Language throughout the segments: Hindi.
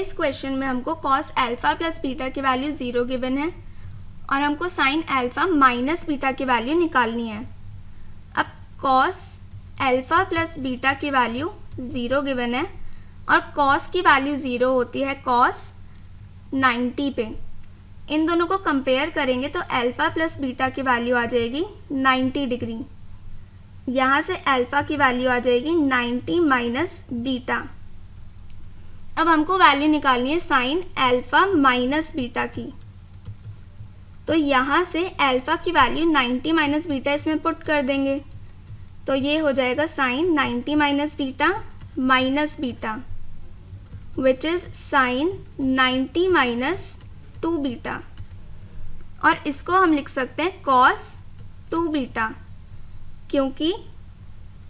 इस क्वेश्चन में हमको कॉस अल्फ़ा प्लस बीटा की वैल्यू ज़ीरो गिवन है और हमको साइन अल्फ़ा माइनस बीटा की वैल्यू निकालनी है अब कॉस अल्फ़ा प्लस बीटा की वैल्यू ज़ीरो गिवन है और कॉस की वैल्यू ज़ीरो होती है कॉस नाइन्टी पे इन दोनों को कंपेयर करेंगे तो अल्फ़ा प्लस बीटा की वैल्यू आ जाएगी नाइन्टी डिग्री यहाँ से अल्फ़ा की वैल्यू आ जाएगी नाइन्टी माइनस बीटा अब हमको वैल्यू निकालनी है साइन एल्फा माइनस बीटा की तो यहाँ से एल्फा की वैल्यू 90 माइनस बीटा इसमें पुट कर देंगे तो ये हो जाएगा sine 90 minus beta minus beta which is sine 90 minus two beta और इसको हम लिख सकते हैं कॉस टू बीटा क्योंकि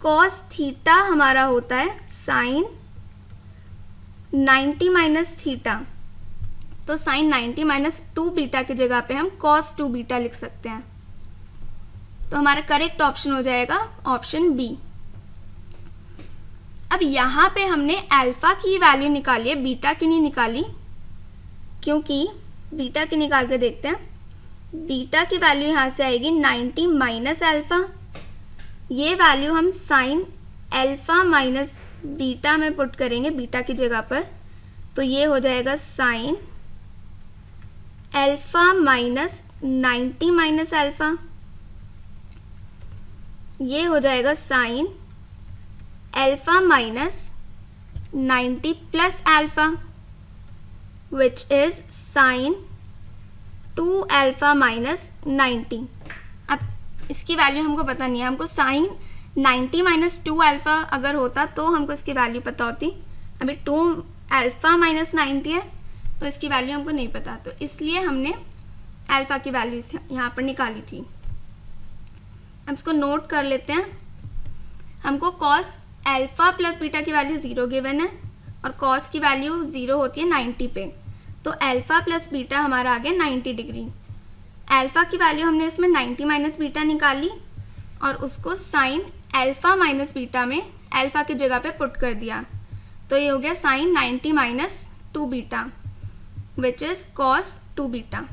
कॉस थीटा हमारा होता है साइन नाइन्टी माइनस थीटा तो sine ninety minus two beta की जगह पे हम कॉस टू बीटा लिख सकते हैं तो हमारा करेक्ट ऑप्शन हो जाएगा ऑप्शन बी अब यहाँ पे हमने अल्फा की वैल्यू निकाली है बीटा की नहीं निकाली क्योंकि बीटा की निकाल के देखते हैं बीटा की वैल्यू यहाँ से आएगी 90 माइनस अल्फा ये वैल्यू हम साइन अल्फा माइनस बीटा में पुट करेंगे बीटा की जगह पर तो ये हो जाएगा sine alpha minus ninety minus alpha ये हो जाएगा sine alpha minus ninety plus alpha which is sine two alpha minus ninety अब इसकी वैल्यू हमको पता नहीं है हमको sine ninety minus two alpha अगर होता तो हमको इसकी वैल्यू पता होती अभी टू अल्फ़ा माइनस नाइन्टी है तो इसकी वैल्यू हमको नहीं पता तो इसलिए हमने अल्फ़ा की वैल्यू यहाँ पर निकाली थी हम इसको नोट कर लेते हैं हमको कॉस अल्फ़ा प्लस बीटा की वैल्यू ज़ीरो गिवन है और कॉस की वैल्यू ज़ीरो होती है नाइन्टी पे तो अल्फ़ा प्लस बीटा हमारा आ गया नाइन्टी डिग्री अल्फ़ा की वैल्यू हमने इसमें नाइन्टी माइनस बीटा निकाली और उसको साइन अल्फ़ा माइनस बीटा में अल्फ़ा की जगह पे पुट कर दिया तो ये हो गया sine 90 minus two beta which is cos two beta